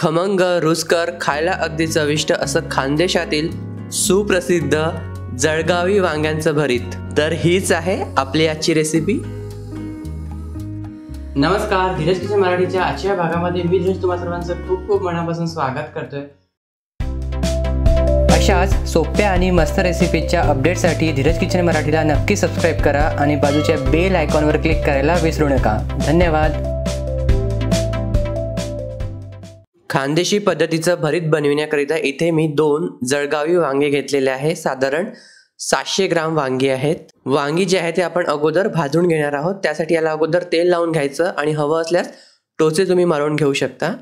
खमंग रुसकर खायला अगदी चविष्ट असं खानदेशातील सुप्रसिद्ध जळगावी वांग्यांचं भरीत तर हीच आहे आपली आजची रेसिपी नमस्कार धीरज किशन मराठीच्या आजच्या भागामध्ये मी धीरज तुम्हा सर्वांचं खूप खूप मनापासून स्वागत करतोय अशाच सोप्या आणि मस्त रेसिपीच्या अपडेटसाठी धीरज किचन मराठीला नक्की सबस्क्राईब करा आणि बाजूच्या बेल आयकॉनवर क्लिक करायला विसरू नका धन्यवाद खानदेशी पद्धतीचं भरीत बनविण्याकरिता इथे मी दोन जळगावी वांगे घेतलेले आहे साधारण सातशे ग्राम वांगी आहेत वांगी जे आहे ते आपण अगोदर भाजून घेणार आहोत त्यासाठी याला अगोदर तेल लावून घ्यायचं आणि हवं असल्यास टोचे तुम्ही मारून घेऊ शकता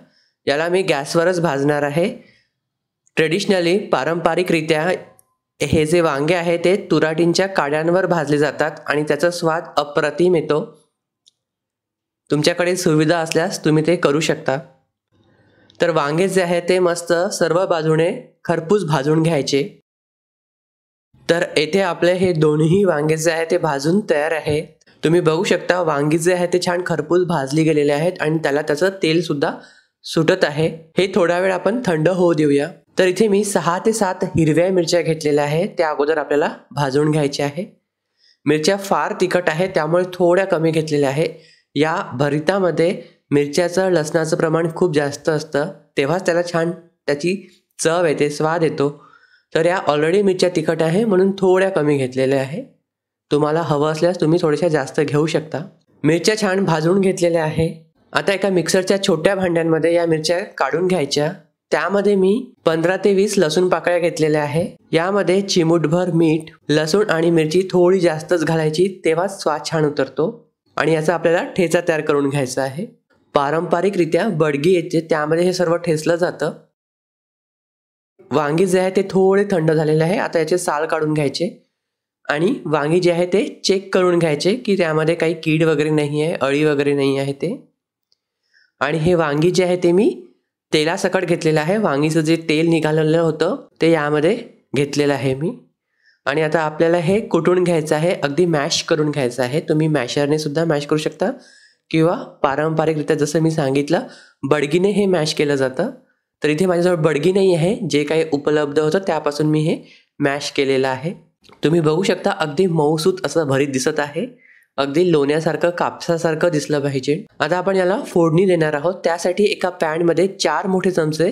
याला मी गॅसवरच भाजणार आहे ट्रेडिशनली पारंपरिकरित्या हे जे वांगे आहे ते तुराटींच्या काड्यांवर भाजले जातात आणि त्याचा स्वाद अप्रतिम येतो तुमच्याकडे सुविधा असल्यास तुम्ही ते करू शकता तर वांगे जे आहे ते मस्त सर्व बाजूने खरपूस भाजून घ्यायचे तर येथे आपले हे दोन्ही वांगे जे आहे ते भाजून तयार आहे तुम्ही बघू शकता वांगी जे आहे ते छान खरपूस भाजली गेलेले आहेत आणि त्याला त्याचं तेल सुद्धा सुटत आहे हे थोडा वेळ आपण थंड होऊ देऊया तर इथे मी सहा ते सात हिरव्या मिरच्या घेतलेल्या आहेत त्या अगोदर आपल्याला भाजून घ्यायच्या आहे मिरच्या फार तिखट आहे त्यामुळे थोड्या कमी घेतलेल्या आहे या भरितामध्ये मिरच्याचं लसणाचं प्रमाण खूप जास्त असतं तेव्हाच त्याला छान त्याची चव येते स्वाद येतो तर या ऑलरेडी मिरच्या तिखट आहे म्हणून थोड्या कमी घेतलेल्या आहे तुम्हाला हवं असल्यास तुम्ही थोड्याशा जास्त घेऊ शकता मिरच्या छान भाजून घेतलेल्या आहे आता एका मिक्सरच्या छोट्या भांड्यांमध्ये या मिरच्या काढून घ्यायच्या त्यामध्ये मी पंधरा ते वीस लसूण पाकळ्या घेतलेल्या आहे यामध्ये चिमूटभर मीठ लसूण आणि मिरची थोडी जास्तच घालायची तेव्हाच स्वाद छान उतरतो आणि याचा आपल्याला ठेचा तयार करून घ्यायचा आहे पारंपरिकरित्या बडगी येते त्यामध्ये हे सर्व ठेसलं जातं वांगी जे आहे ते थोडे थंड झालेले आहे आता याचे साल काढून घ्यायचे आणि वांगी जे आहे ते चेक करून घ्यायचे की त्यामध्ये काही कीड वगैरे नाही आहे अळी वगैरे नाही आहे ते आणि हे वांगी जे आहे ते मी तेलासकट घेतलेलं आहे वांगीचं जे तेल निघालेलं होतं ते यामध्ये घेतलेलं आहे मी आणि आता आपल्याला हे कुटून घ्यायचं आहे अगदी मॅश करून घ्यायचं आहे तुम्ही मॅशरने सुद्धा मॅश करू शकता किंवा पारंपरिकरित्या जसं मी सांगितलं बडगीने हे मॅश केलं जातं तर इथे माझ्याजवळ बडगी नाही आहे जे काही उपलब्ध होतं त्यापासून मी हे मॅश केलेलं आहे तुम्ही बघू शकता अगदी मऊसूत असं भरीत दिसत आहे अगदी लोण्यासारखं कापसासारखं दिसलं पाहिजे आता आपण याला फोडणी देणार आहोत त्यासाठी एका पॅनमध्ये चार मोठे चमचे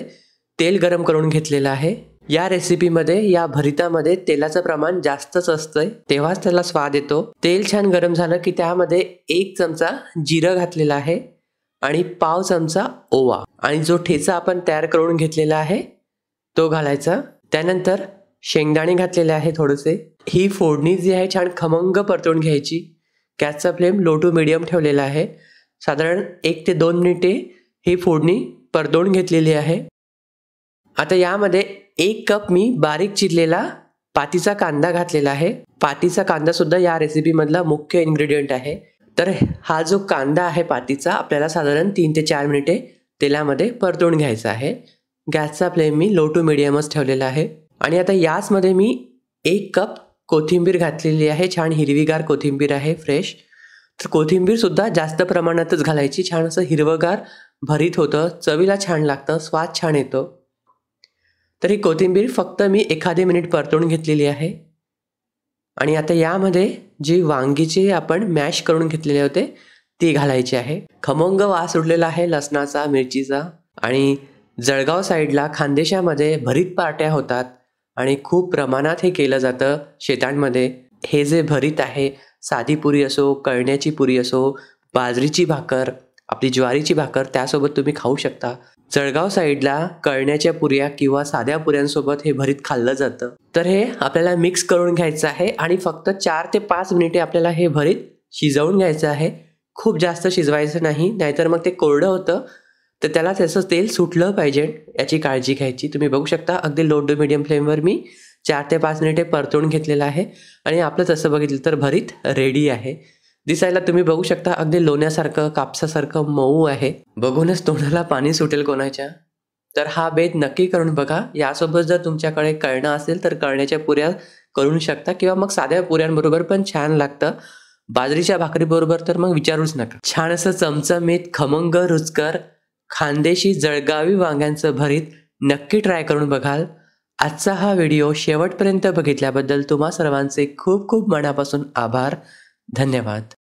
तेल गरम करून घेतलेलं आहे या रेसिपीमध्ये या भरितामध्ये तेलाचं प्रमाण जास्तच असतंय तेव्हाच त्याला स्वाद येतो तेल छान गरम झालं की त्यामध्ये एक चमचा जिरं घातलेला आहे आणि पाव चमचा ओवा आणि जो ठेचा आपण तयार करून घेतलेला आहे तो घालायचा त्यानंतर शेंगदाणे घातलेले आहे थोडेसे ही फोडणी जी आहे छान खमंग परतून घ्यायची गॅसचा फ्लेम लो टू मिडियम ठेवलेला आहे साधारण एक ते दोन मिनिटे ही फोडणी परतवून घेतलेली आहे आता यामध्ये एक कप मी बारीक चिरलेला पातीचा कांदा घातलेला आहे पातीचा कांदा सुद्धा या रेसिपीमधला मुख्य इन्ग्रेडियंट आहे तर हा जो कांदा आहे पातीचा आपल्याला साधारण तीन ते चार मिनिटे तेलामध्ये परतून घ्यायचा आहे गॅसचा फ्लेम मी लो टू मिडियमच ठेवलेला आहे आणि आता याचमध्ये मी एक कप कोथिंबीर घातलेली आहे छान हिरवीगार कोथिंबीर आहे फ्रेश तर कोथिंबीरसुद्धा जास्त प्रमाणातच घालायची छान असं हिरवंगार भरीत होतं चवीला छान लागतं स्वाद छान येतो तर ही कोथिंबीर फक्त मी एखादे मिनिट परतून घेतलेली आहे आणि आता यामध्ये जी वांगीची आपण मॅश करून घेतलेले होते ती घालायची आहे खमंग वास उडलेला आहे लसणाचा मिरचीचा आणि जळगाव साईडला खानदेशामध्ये भरीत पार्ट्या होतात आणि खूप प्रमाणात हे केलं जातं शेतांमध्ये हे जे भरीत आहे साधी पुरी असो कळण्याची पुरी असो बाजरीची भाकर आपली ज्वारीची भाकर त्यासोबत तुम्ही खाऊ शकता जळगाव साईडला कळण्याच्या पुऱ्या किंवा साध्या पुऱ्यांसोबत हे भरीत खाल्लं जातं तर हे आपल्याला मिक्स करून घ्यायचं आहे आणि फक्त चार ते पाच मिनिटे आपल्याला हे भरीत शिजवून घ्यायचं आहे खूप जास्त शिजवायचं नाही नाहीतर मग ते कोरडं होतं तर त्याला त्याचं तेल सुटलं पाहिजे याची काळजी घ्यायची तुम्ही बघू शकता अगदी लो टू मिडियम फ्लेमवर मी चार ते पाच मिनिटे परतून घेतलेलं आहे आणि आपलं तसं बघितलं तर भरीत रेडी आहे दिसायला तुम्ही बघू शकता अगदी लोण्यासारखं कापसासारखं मऊ आहे बघूनच तोंडाला पाणी सुटेल कोणाच्या तर हा बेत नक्की करून बघा यासोबत जर तुमच्याकडे कळणं असेल तर कळण्याच्या पुऱ्या करू शकता किंवा मग साध्या पुऱ्यांबरोबर पण छान लागतं बाजरीच्या भाकरीबरोबर तर मग विचारूच नका छान असं चमचमीत खमंग रुचकर खांदेशी जळगावी वांग्यांचं भरीत नक्की ट्राय करून बघाल आजचा हा व्हिडिओ शेवटपर्यंत बघितल्याबद्दल तुम्हा सर्वांचे खूप खूप मनापासून आभार धन्यवाद